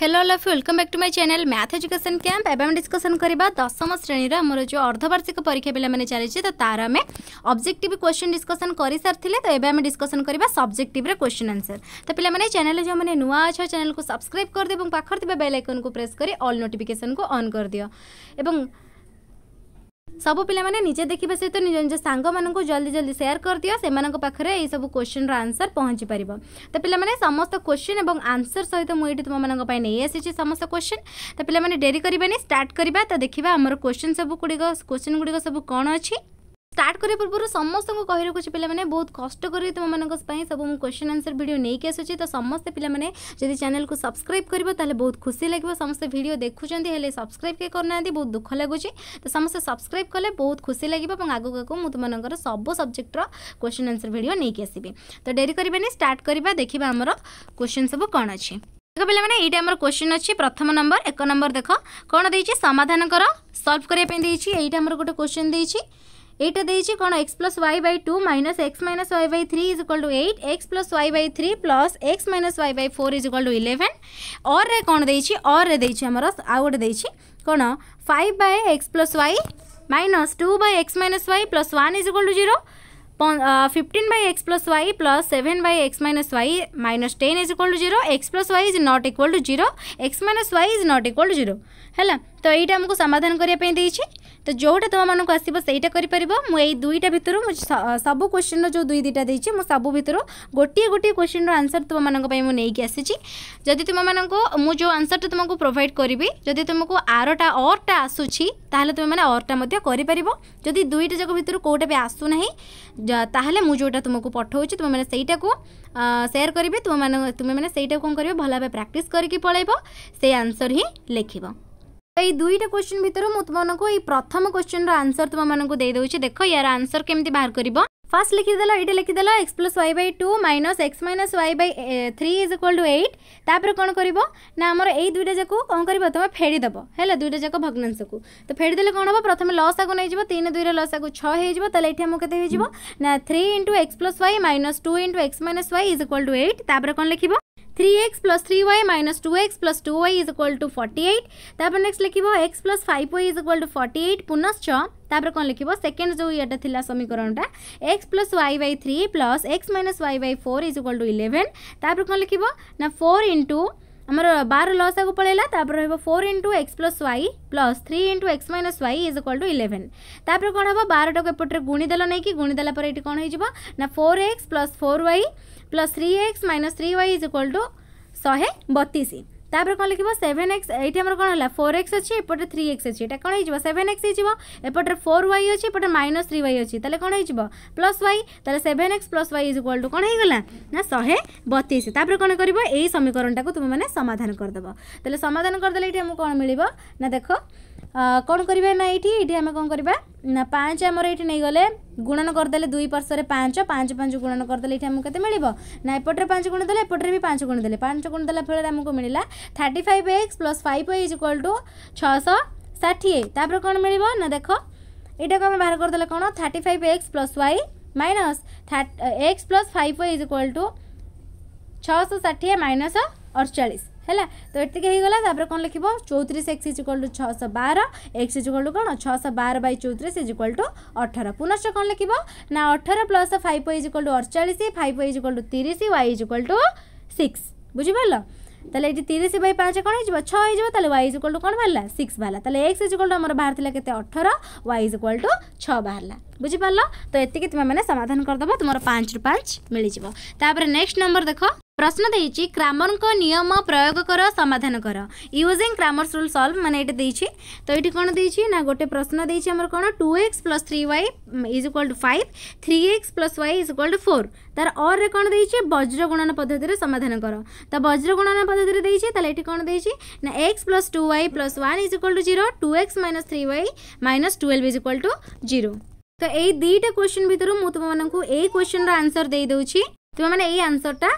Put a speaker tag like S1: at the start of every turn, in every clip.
S1: Hello love welcome back to my channel math education camp एवं discussion करवा दशम श्रेणी आमर जो अर्धवार्षिक परीक्षा पे चली तो तार आम अब्जेक्ट क्वेश्चन डिस्कसन कर सारी तो ये आम डिस्कसन करवा सब्जेक्ट क्वेश्चन आंसर तो पे चैनल जो मैंने नुआ अच्छा चैनल को सब्सक्राइब कर दिए और पाखर बेल आइकन को प्रेस कर अल नोटिफिकेसन को अन् कर दियो ସବୁ ପିଲାମାନେ ନିଜେ ଦେଖିବା ସହିତ ନିଜ ନିଜ ସାଙ୍ଗମାନଙ୍କୁ ଜଲ୍ଦି ଜଲ୍ଦି ସେୟାର କରିଦିଅ ସେମାନଙ୍କ ପାଖରେ ଏହିସବୁ କୋଶ୍ଚିନ୍ର ଆନ୍ସର୍ ପହଞ୍ଚି ପାରିବ ତ ପିଲାମାନେ ସମସ୍ତ କୋଶ୍ଚିନ୍ ଏବଂ ଆନ୍ସର୍ ସହିତ ମୁଁ ଏଇଠି ତୁମମାନଙ୍କ ପାଇଁ ନେଇ ଆସିଛି ସମସ୍ତ କୋଶ୍ଚିନ୍ ତ ପିଲାମାନେ ଡେରି କରିବେନି ଷ୍ଟାର୍ଟ କରିବା ତ ଦେଖିବା ଆମର କୋଶ୍ଚିନ୍ ସବୁ ଗୁଡ଼ିକ କୋଶ୍ଚିନ୍ ଗୁଡ଼ିକ ସବୁ କ'ଣ ଅଛି स्टार्ट କରିବା ପୂର୍ବରୁ ସମସ୍ତଙ୍କୁ କହି ରଖୁଛି ପିଲାମାନେ ବହୁତ କଷ୍ଟ କରି ତୁମମାନଙ୍କ ପାଇଁ ସବୁ ମୁଁ କ୍ୱେଶ୍ଚନ୍ ଆନ୍ସର୍ ଭିଡ଼ିଓ ନେଇକି ଆସୁଛି ତ ସମସ୍ତେ ପିଲାମାନେ ଯଦି ଚ୍ୟାନେଲ୍କୁ ସବସ୍କ୍ରାଇବ୍ କରିବ ତାହେଲେ ବହୁତ ଖୁସି ଲାଗିବ ସମସ୍ତେ ଭିଡ଼ିଓ ଦେଖୁଛନ୍ତି ହେଲେ ସବସ୍କ୍ରାଇବ୍ କିଏ କରୁନାହାନ୍ତି ବହୁତ ଦୁଃଖ ଲାଗୁଛି ତ ସମସ୍ତେ ସବସ୍କ୍ରାଇବ୍ କଲେ ବହୁତ ଖୁସି ଲାଗିବ ଏବଂ ଆଗକୁ ଆଗକୁ ମୁଁ ତୁମମାନଙ୍କର ସବୁ ସବଜେକ୍ଟର କ୍ୱେଶ୍ଚନ୍ ଆନ୍ସର୍ ଭିଡ଼ିଓ ନେଇକି ଆସିବି ତ ଡେରି କରିବାନି ଷ୍ଟାର୍ଟ କରିବା ଦେଖିବା ଆମର କ୍ୱେଶ୍ଚନ୍ ସବୁ କ'ଣ ଅଛି ଦେଖ ପିଲାମାନେ ଏଇଟା ଆମର କ୍ୱେଶ୍ଚନ୍ ଅଛି ପ୍ରଥମ ନମ୍ବର ଏକ ନମ୍ବର ଦେଖ କ'ଣ ଦେଇଛି ସମାଧାନ କର ସଲ୍ଭ କରିବା ପାଇଁ ଦେଇଛି ଏଇଟା ଆମର ଗୋଟେ କ୍ୱେଶ୍ଚନ୍ ଦେଇଛି ଏଇଟା ଦେଇଛି କ'ଣ x plus y by two minus x minus y by three is equal to eight x plus y by three plus x minus y by four is equal to eleven ଅର୍ରେ କ'ଣ ଦେଇଛି ଅର୍ରେ ଦେଇଛି ଆମର ଆଉ ଗୋଟେ ଦେଇଛି କ'ଣ five by x plus y minus two by x minus y plus one is equal to zero fifteen by x plus y plus seven by x minus y minus ten is equal to zero x plus y is not equal to zero x minus y is not equal to zero है तो यहीटा आमको समाधान करने তো যেটা তোমাদের আসবে সেইটা করে পার মু এই দুইটা ভিতর সবু কোশ্চিন্র যে দুই দুইটা দিয়েছি মু সবু ভিতর গোটিয়ে গোটিয়ে কোশ্চিন্র আনসর তোমাদের নেইকি আসিছি যদি তোমাদের মু যে আনসরটা তোমাকে প্রোভাইড করবি যদি তোমাকে আরটা অরটা আসুছি তাহলে তুমি মানে অরটা মধ্যে করে পার যদি দুইটা যাক ভিতর কোটা বি আসু না তাহলে মু যেটা তোমাকে পঠাউছি তুমি মানে সেইটা সেয়ার করবে তুমি মানে তুমি মানে সেইটা কম করবে ভালো ভাবে প্র্যাকটিস করি পড়াইব সেই আনসর হি লেখিব এই দুইটা কোশ্চিন ভিতর মু তোমাকে এই প্রথম কোশ্চিন্র আনসর তোমাকে দিয়ে দেছি দেখ ইয়ার আনসর কেমি বাহার করব ফার্স্ট লিখিদেল এইটা লিখিদেল x plus y by two minus x minus y by three is equal to eight তাপরে কোণ করব না আমার এই দুইটা যাক কম করব তুমি ফেড়িদেব হল দুইটা যাক ভগ্নাংশকু তো ফেড়িদেলে কোণ হব প্রথমে লস আগু নিয়ে তিন দুইরে লস আগু ছ হয়ে যাব তাহলে এটি আমার কেতে হয়ে যাব না three into x plus y minus two into x minus y is equal to eight তাপরে কোণ লিখব three x plus three y minus two x plus two y is equal to forty eight तापर next लिखो x plus five y is equal to forty eight पुनश्च तापर कौन लिख second जो यहाँ थी समीकरणटा x plus y by three plus x minus y by four is equal to eleven तापर कौन लिखो ना फोर इंटू बार लस ଲସ୍ ଆଗକୁ ପଳେଇଲା ତାପରେ ରହିବ four into x plus y plus three into x minus y is equal to eleven ତାପରେ କ'ଣ ହେବ ବାରଟାକୁ ଏପଟରେ ଗୁଣିଦେଲ ନେଇକି ଗୁଣିଦେଲା ପରେ ଏଠି କ'ଣ ହେଇଯିବ ନା four x plus four y plus three x minus three y is equal to ଶହେ ବତିଶ ତାପରେ କ'ଣ ଲେଖିବ ସେଭେନ୍ ଏକ୍ସ ଏଇଠି ଆମର କ'ଣ ହେଲା ଫୋର୍ ଏକ୍ସ ଅଛି ଏପଟେ ଥ୍ରୀ ଏକ୍ସ ଅଛି ଏଇଟା କ'ଣ ହେଇଯିବ ସେଭେନ୍ ଏକ୍ସ ହେଇଯିବ ଏପଟେ ଫୋର୍ ୱାଇ ଅଛି ଏପଟେ ମାଇନସ୍ ଥ୍ରୀ ୱାଇ ଅଛି ତାହେଲେ କ'ଣ ହେଇଯିବ ପ୍ଲସ୍ ୱାଇ ତାହେଲେ seven x plus y is equal to କ'ଣ ହେଇଗଲା ନା ଶହେ ବତିଶ ତାପରେ କ'ଣ କରିବ ଏଇ ସମୀକରଣଟାକୁ ତୁମେମାନେ ସମାଧାନ କରିଦେବ ତାହେଲେ ସମାଧାନ କରିଦେଲେ ଏଇଠି ଆମକୁ କ'ଣ ମିଳିବ ନା ଦେଖ କ'ଣ କରିବା ନା ଏଇଠି ଏଇଠି ଆମେ କ'ଣ କରିବା ନା ପାଞ୍ଚ ଆମର ଏଇଠି ନେଇଗଲେ ଗୁଣନ କରିଦେଲେ ଦୁଇ ପାର୍ଶ୍ୱରେ ପାଞ୍ଚ ପାଞ୍ଚ ପାଞ୍ଚ ଗୁଣନ କରିଦେଲେ ଏଇଠି ଆମକୁ କେତେ ମିଳିବ ନା ଏପଟରେ ପାଞ୍ଚ ଗୁଣ ଦେଲେ ଏପଟରେ ବି ପାଞ୍ଚ ଗୁଣ ଦେଲେ ପାଞ୍ଚ ଗୁଣ ଦେଲା ଫଳରେ ଆମକୁ ମିଳିଲା thirty five x plus five is equal to ଛଅଶହ ଷାଠିଏ ତାପରେ କ'ଣ ମିଳିବ ନା ଦେଖ ଏଇଟାକୁ ଆମେ ବାହାର କରିଦେଲେ କ'ଣ thirty five x plus y minus x plus five y is equal to ଛଅଶହ ଷାଠିଏ ମାଇନସ୍ ଅଡ଼ଚାଳିଶ ହେଲା ତ ଏତିକି ହେଇଗଲା ତାପରେ କ'ଣ ଲେଖିବ ଚଉତିରିଶ ଏକ୍ସ ଇଜ୍ ଇକ୍ୱାଲ୍ ଟୁ ଛଅଶହ ବାର ଏକ୍ସ ଇଜ୍ ଇକ୍ୱାଲ୍ ଟୁ କ'ଣ ଛଅଶହ ବାର ବାଇ ଚଉତିରିଶ ଇଜ୍ ଇକ୍ୱାଲ୍ ଟୁ ଅଠର ପୁନଶ୍ଚ କ'ଣ ଲେଖିବ ନା ଅଠର plus five is equal to ଅଡ଼ଚାଳିଶ ଫାଇଭ୍ ଇଜ୍ ଇକ୍ୱାଲ୍ ଟୁ ତିରିଶ y is equal to six ବୁଝିପାରିଲ তাহলে এটি তিরিশ বাই পাঁচ কোণ হয়ে ছ হয়ে যাব তাহলে ওয়াই ইজ ইকুয়াল টু কোণ বাহারা সিক্স বাহারা তাহলে এক্স ইজ ইকুয়াল টু আমার বাহার লা কেতে অঠর ওয়াই ইজ ইকুয়াল টু ছ বাহারা বুঝিপারল তো এতিকি তুমি মানে সমাধান করদেব তোমার পাঁচ রু পাঁচ মিলিযোগ তাপরে নেক্সট নম্বর দেখ প্রশ্ন দিয়েছি ক্রামরক নিয়ম প্রয়োগ কর সমাধান কর ইউজিং ক্রামর্স রুল সলভ মানে এটা দিয়েছি তো এটি কোণ দিয়েছি না গোটে প্রশ্ন দিয়েছি আমার কোণ two x plus three y is equal to five three x plus y is equal to four তার অর্রে কোণ দিয়েছি বজ্র গুণন পদ্ধতির সমাধান কর তো বজ্র গুণন পদ্ধতির দিয়েছি তাহলে এটি কোণ দিয়েছি না x plus two y plus one is equal to zero two x minus three y minus twelve is equal to zero তো এই দুইটা কোশ্চিন ভিতর মু তোমাকে এই কোশ্চিন্র আনসর দিয়ে দেছি তোমাদের এই আনসরটা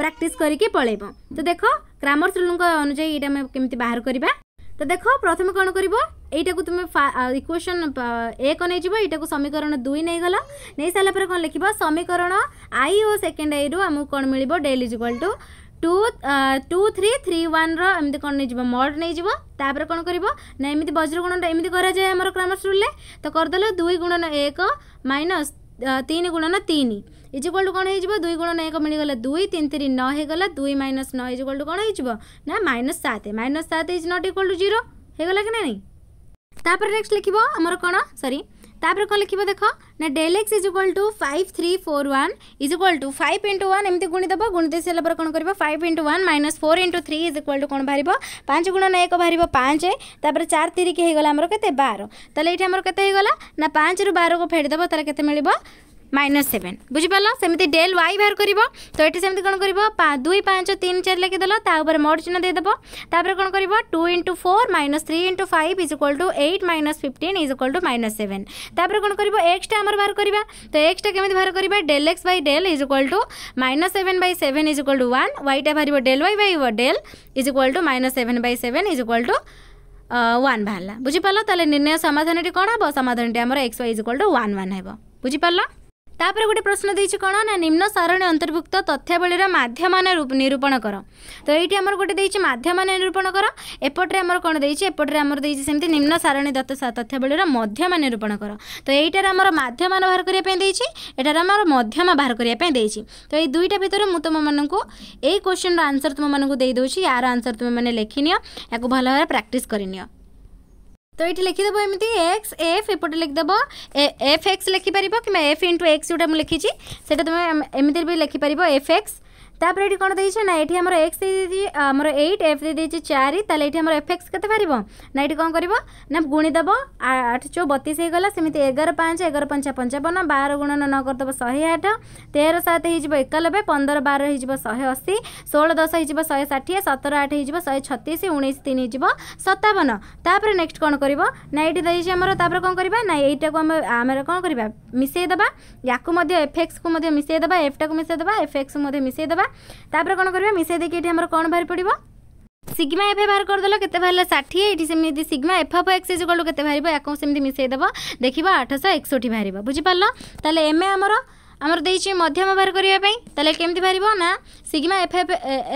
S1: ପ୍ରାକ୍ଟିସ୍ କରିକି ପଳେଇବ ତ ଦେଖ ଗ୍ରାମର ରୁଲ୍ଙ୍କ ଅନୁଯାୟୀ ଏଇଟା ଆମେ କେମିତି ବାହାର କରିବା ତ ଦେଖ ପ୍ରଥମେ କ'ଣ କରିବ ଏଇଟାକୁ ତୁମେ ଇକ୍ୱେସନ୍ ଏକ ନେଇଯିବ ଏଇଟାକୁ ସମୀକରଣ ଦୁଇ ନେଇଗଲ ନେଇସାରିଲା ପରେ କ'ଣ ଲେଖିବ ସମୀକରଣ ଆଇ ଓ ସେକେଣ୍ଡ ଆଇରୁ ଆମକୁ କ'ଣ ମିଳିବ del is equal to two two three three ୱାନ୍ର ଏମିତି କ'ଣ ନେଇଯିବ ମଡ୍ ନେଇଯିବ ତାପରେ କ'ଣ କରିବ ନା ଏମିତି ବଜ୍ରଗୁଣଟା ଏମିତି କରାଯାଏ ଆମର ଗ୍ରାମର ରୁଲ୍ରେ ତ କରିଦେଲ ଦୁଇ ଗୁଣନ ଏକ ମାଇନସ୍ ତିନି ଗୁଣନ ତିନି ইজিকল টু কোণ হয়ে দুই গুণন এক মিলিগলা দুই তিন তিন ন হয়েগলা দুই মাইনস ন ইজিকল টু কোণ হয়ে না মাইনস সাত মাইনস সাত is not equal to zero হয়েগলা কি না তাপরে নেক্সট লিখব আমার কোণ সরি তাপরে কোণ লিখব দেখ না del x is equal to five three four one is equal to five into one এমনি গুণিদেব গুণিত সারা পরে কোণ করব five into one minus four into three is equal to কোণ বাহার পাঁচ গুণন এক বাহার পাঁচ তাপরে চার তিরিকি হয়ে গলা আমার কেতে বার তাহলে এইটি আমার কেতে হয়ে গলা না পাঁচরু বারকু ফেড়িদেব তাহলে কেতে মিলব মাইনস সেভেন বুঝিপার সেমি ডেল ওয়াই বাহার করব তো এটি সেমি কোণ করব দুই পাঁচ তিন চারি লিখিদেল তা উপরে মোট চিহ্ন দিয়েদেব তাপরে কোণ করব two into four minus three into five is equal to eight minus fifteen is equal to minus seven তাপরে কোণ করব এক্সটা আমার বাহার করা তো এক্সটা কেমি বাহার করা del x by del is equal to minus seven by seven is equal to one ওয়াইটা বাহার del y by del is equal to minus seven by seven is equal to one বাহারা বুঝিপার তাহলে নির্ণয় সমাধানটি কম হব সমাধানটি আমার x y is equal to one one হব বুঝিপার ତାପରେ ଗୋଟେ ପ୍ରଶ୍ନ ଦେଇଛି କ'ଣ ନା ନିମ୍ନ ସାରଣୀ ଅନ୍ତର୍ଭୁକ୍ତ ତଥ୍ୟାବଳୀର ମାଧ୍ୟମାନ ନିରୂପଣ କର ତ ଏଇଠି ଆମର ଗୋଟେ ଦେଇଛି ମାଧ୍ୟମାନ ନିରୂପଣ କର ଏପଟରେ ଆମର କ'ଣ ଦେଇଛି ଏପଟରେ ଆମର ଦେଇଛି ସେମିତି ନିମ୍ନ ସାରଣୀ ଦତ୍ତ ତଥ୍ୟାବଳୀର ମଧ୍ୟମ ନିରୂପଣ କର ତ ଏଇଟାରେ ଆମର ମାଧ୍ୟମାନ ବାହାର କରିବା ପାଇଁ ଦେଇଛି ଏଟାରେ ଆମର ମଧ୍ୟମ ବାହାର କରିବା ପାଇଁ ଦେଇଛି ତ ଏଇ ଦୁଇଟା ଭିତରେ ମୁଁ ତୁମମାନଙ୍କୁ ଏଇ କୋଶ୍ଚିନ୍ର ଆନ୍ସର୍ ତୁମମାନଙ୍କୁ ଦେଇଦେଉଛି ୟାର ଆନ୍ସର୍ ତୁମେମାନେ ଲେଖିନିଅ ୟାକୁ ଭଲ ଭାବରେ ପ୍ରାକ୍ଟିସ୍ କରିନିଅ তো এটি লিখিদেব এমনি এক্স এফ এপটে লিখিদেব এফ এক্স লিখিপার কিংবা এফ ইন্টু এক্স যেটা লিখিছি সেটা তুমি এমনি বি লিখিপার এফ এক্স ତାପରେ ଏଠି କ'ଣ ଦେଇଛ ନା ଏଠି ଆମର ଏକ୍ସ ଦେଇଦେଇଛି ଆମର ଏଇଟ୍ ଏଫ୍ ଦେଇଦେଇଛି ଚାରି ତାହେଲେ ଏଠି ଆମର ଏଫ୍ ଏକ୍ସ କେତେ ବାହାରିବ ନା ଏଠି କ'ଣ କରିବ ନା ଗୁଣିଦେବ ଆଠ ଚଉ ବତିଶ ହେଇଗଲା ସେମିତି ଏଗାର ପାଞ୍ଚ ଏଗାର ପାଞ୍ଚ ପଞ୍ଚାବନ ବାର ଗୁଣନ ନ କରିଦେବ ଶହେ ଆଠ ତେର ସାତ ହେଇଯିବ ଏକାନବେ ପନ୍ଦର ବାର ହେଇଯିବ ଶହେ ଅଶୀ ଷୋହଳ ଦଶ ହେଇଯିବ ଶହେ ଷାଠିଏ ସତର ଆଠ ହେଇଯିବ ଶହେ ଛତିଶ ଉଣେଇଶ ତିନି ହେଇଯିବ ସତାବନ ତାପରେ ନେକ୍ସଟ କ'ଣ କରିବ ନା ଏଇଠି ଦେଇଛି ଆମର ତାପରେ କ'ଣ କରିବା ନା ଏଇଟାକୁ ଆମେ ଆମର କ'ଣ କରିବା ମିଶେଇଦେବା ୟାକୁ ମଧ୍ୟ ଏଫ୍ଏକ୍ସକୁ ମଧ୍ୟ ମିଶେଇଦେବା ଏଫ୍ଟାକୁ ମିଶେଇଦେବା ଏଫ୍ଏକ୍ସକୁ ମଧ୍ୟ ମିଶେଇଦେବା তাপরে কোণ করবা মিশাই দেখি এটি আমার কোণ বাহারি পড়ব সিগমা এফ বাহার করেদেল কেতে বাহারা ষাঠিয়ে এটি সেমি sigma f of x is কলু কেতে বাহার এখন সেমি মিশাই দেব দেখবা আঠশো একষঠি বাহার বুঝিপার তাহলে এম আমার ଆମର ଦେଇଛି ମଧ୍ୟମ ବାହାର କରିବା ପାଇଁ ତାହେଲେ କେମିତି ବାହାରିବ ନା sigma f f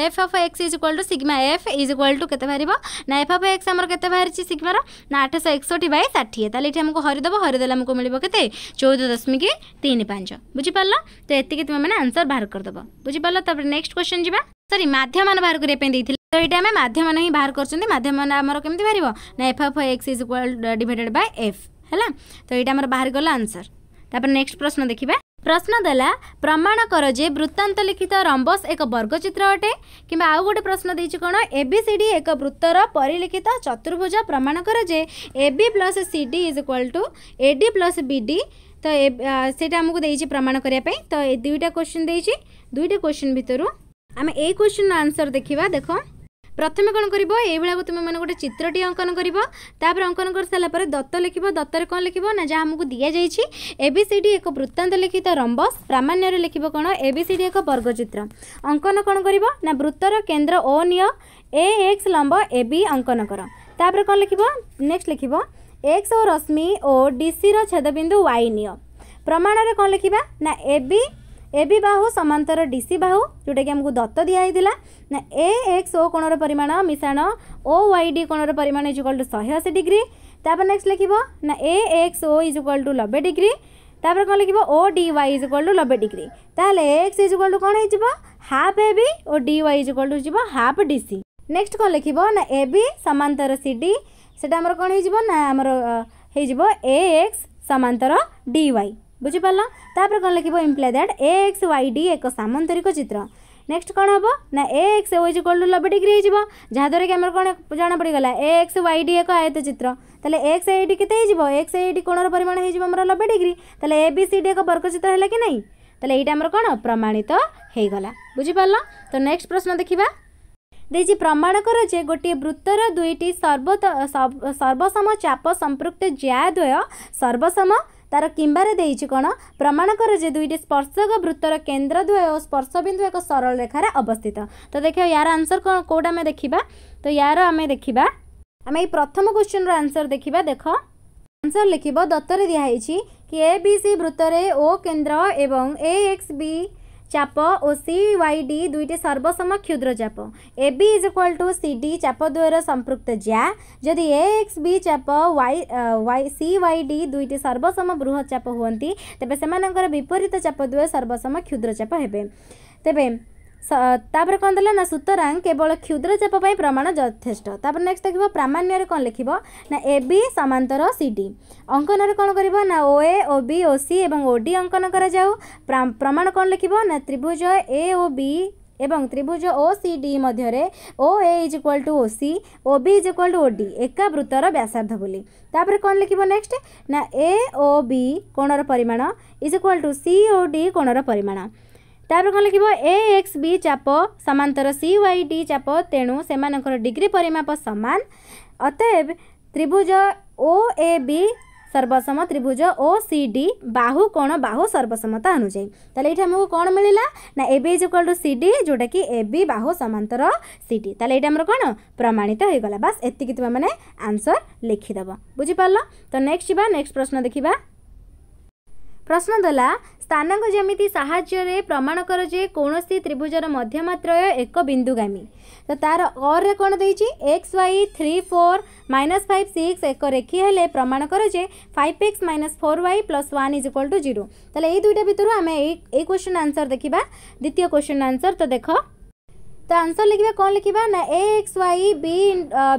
S1: f of x is equal to sigma f is equal to କେତେ ବାହାରିବ ନା ଏଫ୍ ଅଫ୍ ଏକ୍ସ ଆମର କେତେ ବାହାରିଛି ସିଗ୍ମାର ନା ଆଠଶହ ଏକଷଠି ବାଇ ଷାଠିଏ ତାହେଲେ ଏଠି ଆମକୁ ହରିଦେବ ହରିଦେଲେ ଆମକୁ ମିଳିବ କେତେ ଚଉଦ ଦଶମିକ ତିନି ପାଞ୍ଚ ବୁଝିପାରିଲ ତ ଏତିକି ତୁମେମାନେ ଆନ୍ସର୍ ବାହାର କରିଦେବ ବୁଝିପାରିଲ ତାପରେ ନେକ୍ସଟ କ୍ୱେଶ୍ଚନ୍ ଯିବା ସରି ମାଧ୍ୟମାନ ବାହାର କରିବା ପାଇଁ ଦେଇଥିଲେ ତ ଏଇଟା ଆମେ ମାଧ୍ୟମାନ ହିଁ ବାହାର କରୁଛନ୍ତି ମାଧ୍ୟମାନ ଆମର କେମିତି ବାହାରିବ ନା f of x is equal divided by f ହେଲା ତ ଏଇଟା ଆମର ବାହାରିଗଲା ଆନ୍ସର୍ ତାପରେ ନେକ୍ସଟ ପ୍ରଶ୍ନ ଦେଖିବା প্রশ্ন দেলা প্রমাণ কর যে বৃত্তান্ত লিখিত রম্বস এক বর্গচিত্র অটে কিংবা আউ গোটে প্রশ্ন দিয়েছি কোণ এবিসিডি এক বৃত্তর পরিলিখিত চতুর্ভুজ প্রমাণ কর যে AB plus CD is equal to AD plus BD তো সেটা আমাকে দিয়েছি প্রমাণ করা তো দুইটা কোশ্চিন দিয়েছি দুইটা কোশ্চিন ভিতর আমি এই কোশ্চিন আনসর দেখা দেখ ପ୍ରଥମେ କ'ଣ କରିବ ଏଇଭଳିଆକୁ ତୁମେମାନେ ଗୋଟେ ଚିତ୍ରଟିଏ ଅଙ୍କନ କରିବ ତାପରେ ଅଙ୍କନ କରିସାରିଲା ପରେ ଦତ୍ତ ଲେଖିବ ଦତ୍ତରେ କ'ଣ ଲେଖିବ ନା ଯାହା ଆମକୁ ଦିଆଯାଇଛି ଏ ବି ସି ଡି ଏକ ବୃତ୍ତାନ୍ତ ଲିଖିତ ରମ୍ବସ୍ ପ୍ରାମାଣ୍ୟରେ ଲେଖିବ କ'ଣ ଏ ବି ସି ଡି ଏକ ବର୍ଗଚିତ୍ର ଅଙ୍କନ କ'ଣ କରିବ ନା ବୃତ୍ତର କେନ୍ଦ୍ର ଓ ନିଅ ଏ ଏକ୍ସ ଲମ୍ବ ଏ ବି ଅଙ୍କନ କର ତାପରେ କ'ଣ ଲେଖିବ ନେକ୍ସଟ ଲେଖିବ ଏକ୍ସ ଓ ରଶ୍ମି ଓ ଡିସିର ଛେଦବିନ୍ଦୁ ୱାଇ ନିଅ ପ୍ରମାଣରେ କ'ଣ ଲେଖିବା ନା ଏ ବି ए बी बाहू समांतर डी सी बाहू जोटा कि आमको दत्त दिखाई ना ए एक्स ओ कोणर परिमाण मिशाण ओ वाई डी कोणर परिमाण इजुक्वाल टू शहे अशी डिग्री तापर नेक्स्ट लिख ना A X O is equal to नबे डिग्री तापर कौन लिख O D Y is equal to नबे डिग्री ताले एक्स इजुक्वाल टू कौन हो हाफ ए बी और डी वाई इजुक्वाल टू जी हाफ डी सी नेक्स्ट कौन लिख ना ए बी समांतर सी डी सेटा आमर कौन हो ना आमर हो एक्स समांतर डी वाई বুঝিপার তাপরে কম লিখব imply that X Y D এক সামন্তরিক চিত্র নেক্সট কম হব না এক্স ওইজ ইকোল টু নবে ডিগ্রি হয়ে যাদ্বারা কি আমার কোণ জনা পড়িগলা এক্স ওয়াই ডি এক আয়ত চিত্র তাহলে এক্স আই ডি কেতে হয়ে এক্স আই ডি কোণর পরিমাণ হয়ে আমার নবে ডিগ্রি তাহলে এ বি সি ডি এক বর্গচিত্র হলে কি নাই তাহলে এইটা আমার কোণ প্রমাণিত হয়ে গলা বুঝিপার তো নেক্সট প্রশ্ন দেখা ଦେଇଛି ପ୍ରମାଣ କର ଯେ ଗୋଟିଏ ବୃତ୍ତର ଦୁଇଟି ସର୍ବତ ସର୍ବସମ ଚାପ ସମ୍ପୃକ୍ତ ଜ୍ୟାଦ୍ୱୟ ସର୍ବସମ ତାର କିମ୍ବାରେ ଦେଇଛି କ'ଣ ପ୍ରମାଣ କରେ ଯେ ଦୁଇଟି ସ୍ପର୍ଶକ ବୃତ୍ତର କେନ୍ଦ୍ରଦ୍ୱୟ ଓ ସ୍ପର୍ଶବିନ୍ଦୁ ଏକ ସରଳ ରେଖାରେ ଅବସ୍ଥିତ ତ ଦେଖିବ ୟାର ଆନ୍ସର୍ କ'ଣ କେଉଁଟା ଆମେ ଦେଖିବା ତ ୟାର ଆମେ ଦେଖିବା ଆମେ ଏଇ ପ୍ରଥମ କ୍ୱେଶ୍ଚିନ୍ର ଆନ୍ସର୍ ଦେଖିବା ଦେଖ ଆନ୍ସର୍ ଲେଖିବ ଦତ୍ତରେ ଦିଆହେଇଛି କି ଏ ବି ସି ବୃତ୍ତରେ ଓ କେନ୍ଦ୍ର ଏବଂ ଏ ଏକ୍ସ ବି चाप और सी वाई डी दुईटे सर्वसम क्षुद्र चाप A B is equal to C D चाप द्वयर संपृक्त ज्या जदि ए एक्स बी चाप Y Y C Y D दुईटे सर्वसम बृहत चाप हमें तेज से विपरीत चाप द्वय सर्वसम क्षुद्र चाप हे तेज ତା'ପରେ କ'ଣ ଦେଲା ନା ସୁତରାଙ୍ଗ କେବଳ କ୍ଷୁଦ୍ର ଚାପ ପାଇଁ ପ୍ରମାଣ ଯଥେଷ୍ଟ ତା'ପରେ ନେକ୍ସଟ ଦେଖିବ ପ୍ରାମାଣ୍ୟରେ କ'ଣ ଲେଖିବ ନା ଏ ବି ସମାନ୍ତର ସି ଡି ଅଙ୍କନରେ କ'ଣ କରିବ ନା ଓ ଏ ଓ ବି ଓ ସି ଏବଂ ଓ ଡି ଅଙ୍କନ କରାଯାଉ ପ୍ରମାଣ କ'ଣ ଲେଖିବ ନା ତ୍ରିଭୁଜ ଏ ଓ ବି ଏବଂ ତ୍ରିଭୁଜ ଓ ସି ଡି ମଧ୍ୟରେ O A is equal to O C O B is equal to O D ଏକା ବୃତ୍ତର ବ୍ୟାସାର୍ଦ୍ଧ ବୋଲି ତା'ପରେ କ'ଣ ଲେଖିବ ନେକ୍ସଟ ନା ଏ ଓ ବି କୋଣର ପରିମାଣ is equal to C O D କୋଣର ପରିମାଣ ତାପରେ କ'ଣ ଲେଖିବ ଏ ଏକ୍ସ ବି ଚାପ ସମାନ୍ତର ସି ୱାଇ ଡି ଚାପ ତେଣୁ ସେମାନଙ୍କର ଡିଗ୍ରୀ ପରିମାପ ସମାନ ଅତଏବ ତ୍ରିଭୁଜ ଓ ଏ ବି ସର୍ବସମ ତ୍ରିଭୁଜ ଓ ସି ଡି ବାହୁ କୋଣ ବାହୁ ସର୍ବସମତା ଅନୁଯାୟୀ ତାହେଲେ ଏଇଠି ଆମକୁ କ'ଣ ମିଳିଲା ନା A B is equal to C D ଯେଉଁଟାକି ଏ ବି ବାହୁ ସମାନ୍ତର ସି ଡି ତାହେଲେ ଏଇଟା ଆମର କ'ଣ ପ୍ରମାଣିତ ହୋଇଗଲା ବାସ୍ ଏତିକି ତୁମେମାନେ ଆନ୍ସର୍ ଲେଖିଦେବ ବୁଝିପାରିଲ ତ ନେକ୍ସଟ ଯିବା ନେକ୍ସଟ ପ୍ରଶ୍ନ ଦେଖିବା ପ୍ରଶ୍ନ ଦେଲା ସ୍ଥାନାଙ୍ଗ ଯେମିତି ସାହାଯ୍ୟରେ ପ୍ରମାଣ କର ଯେ କୌଣସି ତ୍ରିଭୁଜର ମଧ୍ୟମାତ୍ରୟ ଏକ ବିନ୍ଦୁଗାମୀ ତ ତା'ର ଅର୍ରେ କ'ଣ ଦେଇଛି x y three four minus five six ଏକ ରେଖି ହେଲେ ପ୍ରମାଣ କର ଯେ five x minus four y plus one is equal to zero ତାହେଲେ ଏଇ ଦୁଇଟା ଭିତରୁ ଆମେ ଏଇ ଏଇ କ୍ୱେଶ୍ଚନ୍ ଆନ୍ସର୍ ଦେଖିବା ଦ୍ୱିତୀୟ କ୍ୱେଶ୍ଚନ୍ ଆନ୍ସର୍ ତ ଦେଖ तो आंसर लिखा कौन लिखा ना A x y B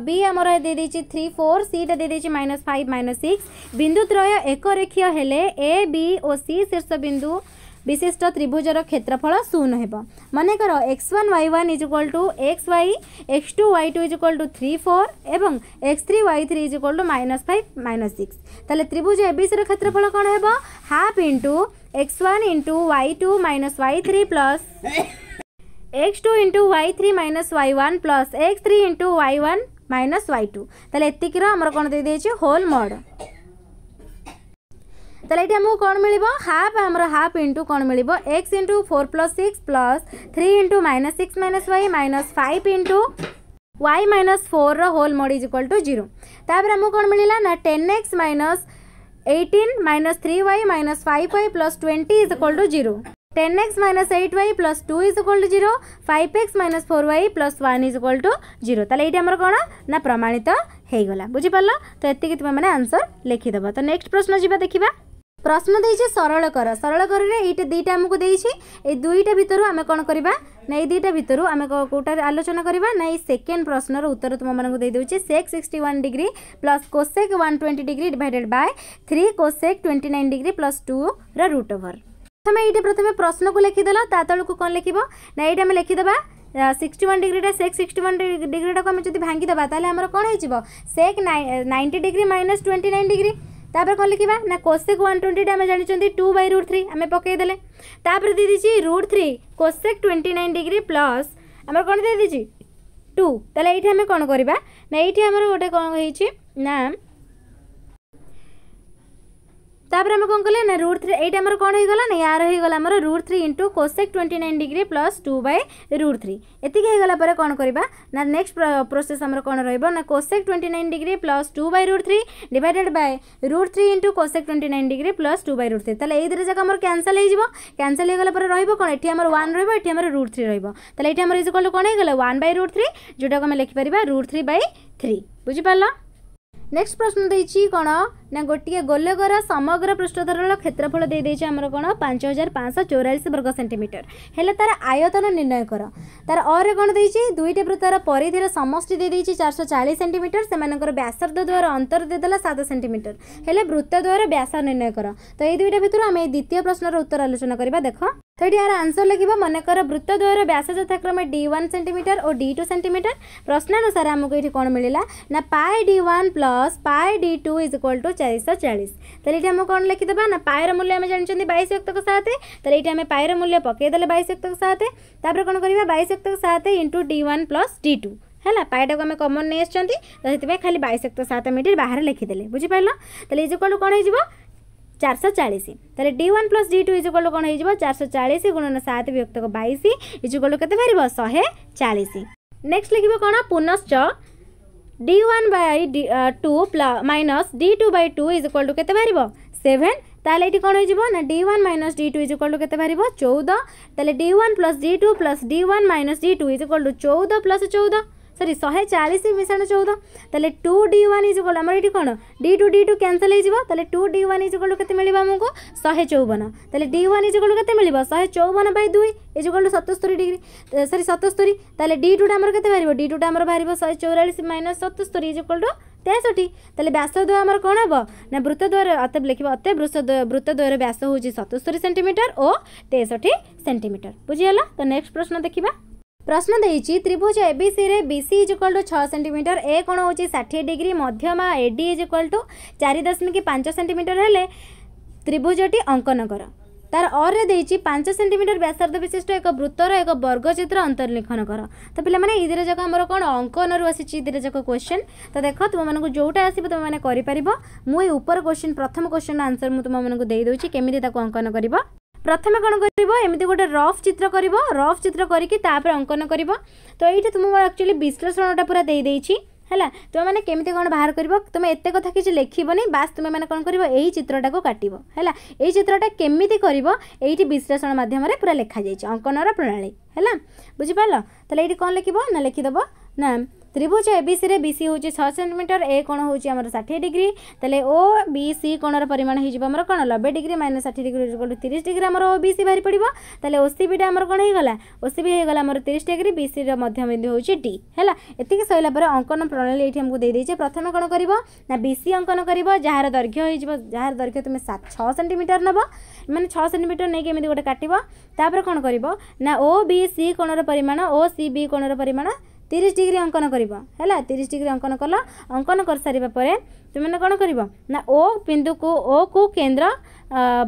S1: B आम दे थ्री फोर सीटा दे माइनस फाइव माइनस सिक्स बिंदु त्रय एक रेखीय हेले ए बी और सी शीर्ष बिंदु विशिष्ट त्रिभुजर क्षेत्रफल शून हो मनकर x one y one is equal to x y x two y two is equal to three four एवं x three y three is equal to minus five minus six तेल त्रिभुज सी क्षेत्रफल कौन हो half into x one y two minus y three plus x two into y three minus y one plus x three into y one minus y two তাহলে এতিকির আমার কোণ দিয়ে দিয়েছে হোল মড তাহলে এটি আমাকে কোণ মিলব হাফ আমার হাফ ইন্টু কোণ মিলব x into four plus six plus three into minus six minus y minus five into y minus four whole mod is equal to zero তাপরে আমাকে কোণ মিলিলা না ten x minus eighteen minus three y minus five y plus twenty is equal to zero 10x minus 8y plus 2 is equal to 0, 5x minus 4y plus 1 is equal to 0. তাহলে এইটা আমার কোণ না প্রমাণিত হয়ে গলা বুঝিপারল তো এতিকি তুমি মানে আনসর লিখিদেব তো নেক্সট প্রশ্ন যা দেখা প্রশ্ন দিয়েছে সরল কর সরল করের এইটা দুইটা আমি দিয়েছি এই দুইটা ভিতর আমি কোণ করা না এই দুইটা ভিতর আমি কোটার আলোচনা করা না এই সেকেন্ড প্রশ্নর উত্তর তোমাকে দিয়ে দেছি sec sixty one degree plus cosec one twenty degree divided by three cosec twenty nine degree plus টুর রুট ওভর প্রথমে এইটি প্রথমে প্রশ্নকু লিখিদেল তা তলকু কম লিখব না এইটা আমি লিখিদেবা সিক্সটি ওয়ান ডিগ্রিটা সেক সিক্সটি ওয়ান ডিগ্রিটাকে আমি যদি ভাঙ্গিদেবা তাহলে আমার কম হয়ে sec ninety degree minus twenty nine degree তাপরে কম লিখবা না কোসেক ওয়ান টোয়েন্টিটা আমি জাঁচি টু বাই রুট থ্রি আমি পকাইদেলে তাপরে দিয়ে দিয়েছি root three cosec twenty nine degree plus আমার কম দিয়ে দিয়েছি টু তাহলে এইটি আমি কম করা না এইটি আমার গোটে কম হয়েছি না ତାପରେ ଆମେ କ'ଣ କଲେ ନା ରୁଟ୍ ଥ୍ରୀ ଏଇଟା ଆମର କ'ଣ ହେଇଗଲା ନା ୟାର ହେଇଗଲା ଆମର root three into cosec twenty nine degree plus two by root three ଏତିକି ହେଇଗଲା ପରେ କ'ଣ କରିବା ନା ନେକ୍ସଟ ପ୍ରୋସେସ୍ ଆମର କ'ଣ ରହିବ ନା cosec twenty nine degree plus two by root three divided by root three into cosec twenty nine degree plus two by root three ତାହେଲେ ଏଇ ଦୁଇଟା ଯାକ ଆମର କ୍ୟାନସଲ୍ ହେଇଯିବ କ୍ୟାନସଲ୍ ହେଇଗଲା ପରେ ରହିବ କ'ଣ ଏଠି ଆମର ୱାନ୍ ରହିବ ଏଠି ଆମର ରୁଟ୍ ଥ୍ରୀ ରହିବ ତାହେଲେ ଏଠି ଆମର ଇଜିକାଲ୍ କ'ଣ ହେଇଗଲା ୱାନ୍ ବାଇ ରୁଟ୍ ଥ୍ରୀ ଯେଉଁଟାକୁ ଆମେ ଲେଖିପାରିବା ରୁଟ୍ ଥ୍ରୀ ବାଇ থ্রি বুঝিপারল নেক্সট প্রশ্ন দিয়েছি কোণ ନା ଗୋଟିଏ ଗୋଲକର ସମଗ୍ର ପୃଷ୍ଠତଳର କ୍ଷେତ୍ରଫଳ ଦେଇଦେଇଛି ଆମର କ'ଣ ପାଞ୍ଚ ହଜାର ପାଞ୍ଚଶହ ଚଉରାଳିଶ ବର୍ଗ ସେଣ୍ଟିମିଟର ହେଲେ ତା'ର ଆୟତନ ନିର୍ଣ୍ଣୟ କର ତା'ର ଅରେ କ'ଣ ଦେଇଛି ଦୁଇଟି ବୃତ୍ତର ପରିଧିର ସମଷ୍ଟି ଦେଇଦେଇଛି ଚାରିଶହ ଚାଳିଶ ସେଣ୍ଟିମିଟର ସେମାନଙ୍କର ବ୍ୟାସାର୍ଦ୍ଧ ଦ୍ୱାରା ଅନ୍ତର ଦେଇଦେଲା ସାତ ସେଣ୍ଟିମିଟର ହେଲେ ବୃତ୍ତ ଦ୍ୱାରା ବ୍ୟାସ ନିର୍ଣ୍ଣୟ କର ତ ଏଇ ଦୁଇଟା ଭିତରୁ ଆମେ ଏଇ ଦ୍ୱିତୀୟ ପ୍ରଶ୍ନର ଉତ୍ତର ଆଲୋଚନା କରିବା ଦେଖ ତ ଏଠି ଏହାର ଆନ୍ସର ଲେଖିବ ମନେକର ବୃତ୍ତ ଦ୍ୱୟର ବ୍ୟାସ ଯଥାକ୍ରମେ ଡି ୱାନ୍ ସେଣ୍ଟିମିଟର ଓ ଡି ଟୁ ସେଣ୍ଟିମିଟର ପ୍ରଶ୍ନାନୁସାରେ ଆମକୁ ଏଠି କ'ଣ ମିଳିଲା ନା pi D one plus pi D two is equal to চারিশহ চাশ তাহলে এটি আমি কোণ লিখিদেবা না পায়ের মূল্য আমি জাঁচান বাইশ একতক সাত তাহলে এইটি আমি পায়ের মূল্য পকাইদেলে বাইশ একতক সাত তাপরে কোণ করা বাইশ একতক সাত into D one plus D two ହେଲା ପାଇଟାକୁ ଆମେ କମନ୍ ନେଇ ଆସିଛନ୍ତି ତ ସେଥିପାଇଁ ଖାଲି ବାଇଶ ଏକତ ସାତ ମିନିଟ୍ ବାହାରେ ଲେଖିଦେଲେ ବୁଝିପାରିଲ ତାହେଲେ ଇଜିକ୍ୱାଲ୍ କ'ଣ ହେଇଯିବ ଚାରିଶହ ଚାଳିଶ ତାହେଲେ D one plus D two is equal କ'ଣ ହେଇଯିବ ଚାରିଶହ ଚାଳିଶ ଗୁଣନ ସାତ ବିଭକ୍ତକ ବାଇଶ ଇଜିକ୍ୱାଲ୍ କେତେ ବାହାରିବ ଶହେ ଚାଳିଶ ନେକ୍ସଟ ଲେଖିବ କ'ଣ ପୁନଶ୍ଚ d1 by d2 uh, plus minus d2 by 2 is equal to केते भरिबो 7 ताले इटी कोन होइजबो ना d1 minus d2 is equal to केते भरिबो 14 ताले d1 plus d2 plus d1 minus d2 is equal to plus 14 सरी ये कौन D two D two two होते two D one is D के आमको शहे चौवन इज वाजोल के शहे चौवन बै दुई इजोल सतस्तरी डिग्री सरी डी टू टाइम बाहर शहे चौरास माइनस सतस्तरी जोड्टु तेसठी त व्यास कम हे वृतद्वय अत लेखेको वृत्त वृतद्वय व्यास हो सतस्तरी सेन्टिमिटर और तेसठी सेन्टिमिटर तो नेक्स्ट प्रश्न देखा ପ୍ରଶ୍ନ ଦେଇଛି ତ୍ରିଭୁଜ ଏବିସିରେ ବିସି ଇଜ୍ ଇକ୍ୱାଲ୍ ଟୁ ଛଅ ସେଣ୍ଟିମିଟର ଏ କୋଣ ହେଉଛି ଷାଠିଏ ଡିଗ୍ରୀ ମଧ୍ୟମା A D is equal to ଚାରି ଦଶମିକ ପାଞ୍ଚ ସେଣ୍ଟିମିଟର ହେଲେ ତ୍ରିଭୁଜଟି ଅଙ୍କନ କର ତାର ଅର୍ରେ ଦେଇଛି ପାଞ୍ଚ ସେଣ୍ଟିମିଟର ବ୍ୟାସାର୍ଦ୍ଧ ବିଶିଷ୍ଟ ଏକ ବୃତ୍ତର ଏକ ବର୍ଗଚିତ୍ର ଅନ୍ତର୍ଲିଖନ କର ତ ପିଲାମାନେ ଏଇ ଦୁଇଟା ଯାକ ଆମର କ'ଣ ଅଙ୍କନରୁ ଆସିଛି ଦୁଇଟା ଯାକ କ୍ୱେଶ୍ଚନ୍ ତ ଦେଖ ତୁମମାନଙ୍କୁ ଯେଉଁଟା ଆସିବ ତୁମେମାନେ କରିପାରିବ ମୁଁ ଏଇ ଉପର କ୍ୱେଶ୍ଚନ୍ ପ୍ରଥମ କ୍ୱେଶ୍ଚନ୍ର ଆନ୍ସର୍ ମୁଁ ତୁମମାନଙ୍କୁ ଦେଇଦେଉଛି କେମିତି ତାକୁ ଅଙ୍କନ କରିବ প্রথমে কোণ করব এমনি গোটে রফ চিত্র করব রফ চিত্র করিকি তাপরে অঙ্কন করব তো এইটা তুমি আকচুয়ালি বিশ্লেষণটা পুরা দিয়ে দিয়েছি ହେଲା ତୁମେମାନେ କେମିତି କ'ଣ ବାହାର କରିବ ତୁମେ ଏତେ କଥା କିଛି ଲେଖିବନି ବାସ୍ ତୁମେମାନେ କ'ଣ କରିବ ଏହି ଚିତ୍ରଟାକୁ କାଟିବ ହେଲା ଏହି ଚିତ୍ରଟା କେମିତି କରିବ ଏଇଠି ବିଶ୍ଳେଷଣ ମାଧ୍ୟମରେ ପୁରା ଲେଖାଯାଇଛି ଅଙ୍କନର ପ୍ରଣାଳୀ ହେଲା ବୁଝିପାରିଲ ତାହେଲେ ଏଇଠି କ'ଣ ଲେଖିବ ନା ଲେଖିଦେବ ନା ত্রিভুজ এবিসিরে বিসি হচ্ছে ছ সেটিমিটর এ কোণ হচ্ছে আমার ষাঠিয়ে ডিগ্রি তাহলে ও বি সি কোণর পরিমাণ হয়ে যাব আমার কোণ নবে ডিগ্রি মাইনাস ষাঠিয়ে ডিগ্রি ইকল টু তিরিশ ডিগ্রি আমার ও বি সি বাহি পড়ব তাহলে ও সি বিটা আমার কোণ হয়ে গলা ও সি বি হয়ে গলা আমার তিরিশ ডিগ্রি বি সির মধ্যবিন্দু হচ্ছে ডি হ্যাঁ এতিক সরিলা পরে অঙ্কন প্রণালী এটি আমি দিয়েছে প্রথমে কোণ করব না বি সি অঙ্কন করব যার দৈর্ঘ্য হয়ে যাব যার দৈর্ঘ্য তুমি সাত ছ সেটিমিটর নেব মানে ছ সেটিমিটর নেই এমনি গোটে কাটব তাপরে কোণ করব না ও বি সি কোণর পরিমাণ ও সি বি কোণর পরিমাণ ତିରିଶ ଡିଗ୍ରୀ ଅଙ୍କନ କରିବ ହେଲା ତିରିଶ ଡିଗ୍ରୀ ଅଙ୍କନ କଲ ଅଙ୍କନ କରିସାରିବା ପରେ ତୁମେମାନେ କ'ଣ କରିବ ନା ଓ ବିନ୍ଦୁକୁ ଓ କୁ କେନ୍ଦ୍ର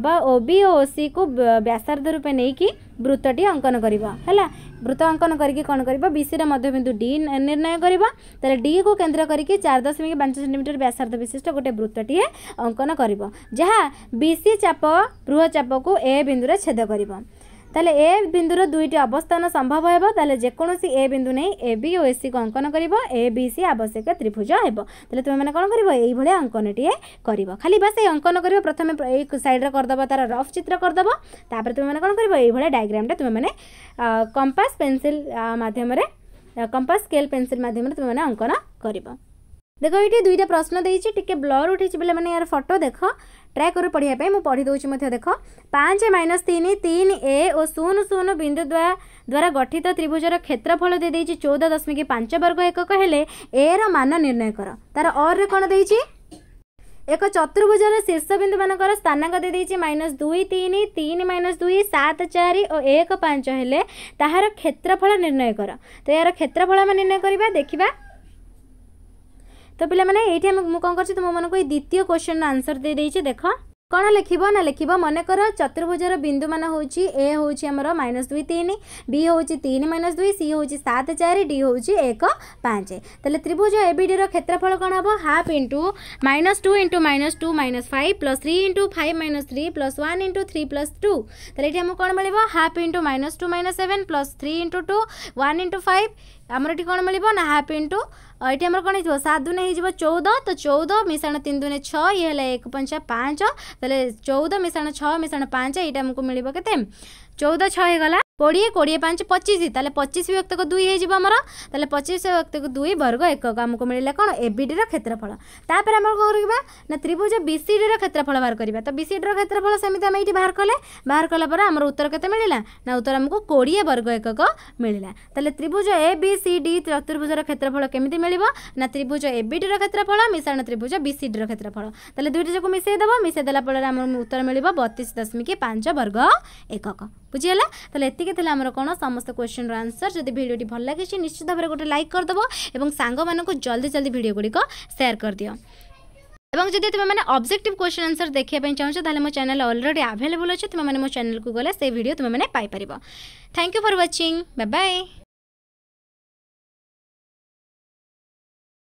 S1: ବା ଓ ବି ଓ ସିକୁ ବ୍ୟାସାର୍ଦ୍ଧ ରୂପେ ନେଇକି ବୃତ୍ତଟି ଅଙ୍କନ କରିବ ହେଲା ବୃତ୍ତ ଅଙ୍କନ କରିକି କ'ଣ କରିବ ବିସିର ମଧ୍ୟବିନ୍ଦୁ ଡି ନିର୍ଣ୍ଣୟ କରିବ ତାହେଲେ ଡିକୁ କେନ୍ଦ୍ର କରିକି ଚାରି ଦଶମିକ ପାଞ୍ଚ ସେଣ୍ଟିମିଟର ବ୍ୟାସାର୍ଦ୍ଧ ବିଶିଷ୍ଟ ଗୋଟେ ବୃତ୍ତଟିଏ ଅଙ୍କନ କରିବ ଯାହା ବି ସି ଚାପ ବୃହ ଚାପକୁ ଏ ବିନ୍ଦୁରେ ଛେଦ କରିବ তাহলে এ বিন্দুর দুইটি অবস্থান সম্ভব হব তাহলে যেকোনসি এ বিন্দু নেই এ বি ও এসি কু অঙ্কন করব এ বি সি আবশ্যক ত্রিভুজ হব তাহলে তুমি মানে কোণ করব এইভাবে অঙ্কনটিয়ে করব খালি বাস এই অঙ্কন করব প্রথমে এই সাইড্রে করদেব তার রফ চিত্র করদেব তাপরে তুমি মানে কোণ করব এইভাবে ডায়াগ্রামটা তুমি মানে কম্পাস পেনসিল মাধ্যমে কম্পাস স্কেল পেনসিল মাধ্যমে তুমি মানে অঙ্কন করব দেখ এটি দুইটা প্রশ্ন দিয়েছি টিকি ব্লর উঠেছি বলে মানে ইয়ার ফটো দেখ ट्राए करूँ पढ़ापी मुझे पढ़ी दूसरी देख पाँच माइनस तीन तीन ए और शून शून बिंदु द्वा द्वारा गठित त्रिभुजर क्षेत्रफल दे चौदह दशमिक पांच वर्ग एकक हेले ए मान निर्णय कर तार अरे कौन दे ଏକ ଚତୁର୍ଭୁଜର ଶୀର୍ଷବିନ୍ଦୁମାନଙ୍କର ସ୍ଥାନାଙ୍କ ଦେଇଦେଇଛି ମାଇନସ୍ ଦୁଇ ତିନି ତିନି ମାଇନସ୍ ଦୁଇ ସାତ ଚାରି ଓ ଏକ ପାଞ୍ଚ ହେଲେ ତାହାର କ୍ଷେତ୍ରଫଳ ନିର୍ଣ୍ଣୟ କର ତ ଏହାର କ୍ଷେତ୍ରଫଳ ଆମେ ନିର୍ଣ୍ଣୟ କରିବା ଦେଖିବା तो पाने ये कौन कर द्वितीय क्वेश्चन आंसर दे देचे देख कौन लिख ना लिख मनकर चतुर्भुजर बिंदु मान हूँ ए हूँ आमर माइनस दुई तीन बी हूँ तीन माइनस दुई सी हूँ सात चार डी हूँ एक पाँच तेल त्रिभुज एबीडी क्षेत्रफल कौन हम half into minus two into minus two minus five plus three into five minus three plus one into three plus two तेल ये आमको कौन मिल half into minus two minus seven plus three into two one into five अब एटि कम मिल्यो नाहा पिन्टु हो सात दुन है चौध त चौध मिसा तिन दुन छ एक पञ्चायत पाँच तौध मिसा छिसाण पाँच एटे चौध छैगला कोड़े कोड़े पाँच पचिश पचीस पचिश व्यक्तक दुई होमर ताले पचिश व्यक्तक दुई वर्ग एकक आमको मिले कौन एबिडर क्षेत्रफल तापर आम कौन रखा ना त्रिभुज बीसीडर क्षेत्रफल बाहर करवा तो बीसीडर क्षेत्रफल सेमती आम ये बाहर कले बाहर कलापर आम उत्तर के मिलला ना उत्तर आमको कोड़े वर्ग एकक मिलला ताले त्रिभुज ए बी सी डी चतुर्भुजर क्षेत्रफल केमी मिल ना त्रिभुज एबिडर क्षेत्रफल मिश्रण त्रिभुज बीसीडर क्षेत्रफल ताले दुईटी जो मिसईदेव मिसईदेला फल उत्तर मिल बतीस दशमिक पाँच वर्ग एकक बुझीगला ताले ଏତିକି ଥିଲା ଆମର କ'ଣ ସମସ୍ତ କ୍ୱେଶ୍ଚିନ୍ର ଆନ୍ସର୍ ଯଦି ଭିଡ଼ିଓଟି ଭଲ ଲାଗିଛି ନିଶ୍ଚିତ ଭାବରେ ଗୋଟେ ଲାଇକ୍ କରିଦେବ ଏବଂ ସାଙ୍ଗମାନଙ୍କୁ ଜଲ୍ଦି ଜଲ୍ଦି ଭିଡ଼ିଓ ଗୁଡ଼ିକ ସେୟାର କରିଦିଅ এবং যদি তুমি অবজেক্টিভ কোশ্চেন আনসর দেখা চাহুছ তাহলে মো চ্যানেল অলরেডি আভেলেবল অছে তুমি মো চ্যানেলকে গেলে সেই ভিডিও তুমি পাইপার thank you for watching bye by